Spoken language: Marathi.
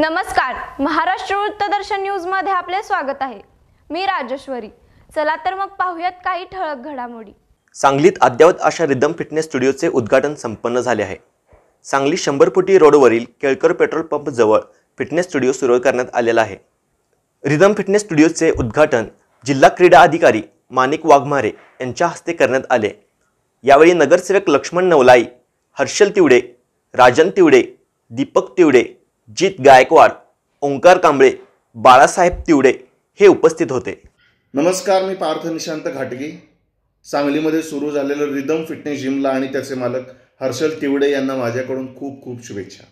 नमस्कार महाराष्ट्र वृत्तदर्शन न्यूजमध्ये आपले स्वागत आहे मी राजेश्वरी चला तर मग पाहूयात काही ठळक घडामोडी सांगलीत अद्यावत अशा रिदम फिटनेस स्टुडिओचे उद्घाटन संपन्न झाले आहे सांगली शंभर फुटी रोडवरील केळकर पेट्रोल पंप जवळ फिटनेस स्टुडिओ सुरू करण्यात आलेला आहे रिदम फिटनेस स्टुडिओचे उद्घाटन जिल्हा क्रीडा अधिकारी मानिक वाघमारे यांच्या हस्ते करण्यात आले यावेळी नगरसेवक लक्ष्मण नवलाई हर्षल तिवडे राजन तिवडे दीपक तिवडे जित गायकवाड ओंकार कांबळे बाळासाहेब तिवडे हे उपस्थित होते नमस्कार मी पार्थ निशांत घाटगी सांगलीमध्ये सुरू झालेलं रिदम फिटनेस जिमला आणि त्याचे मालक हर्षल तिवडे यांना माझ्याकडून खूप खूप शुभेच्छा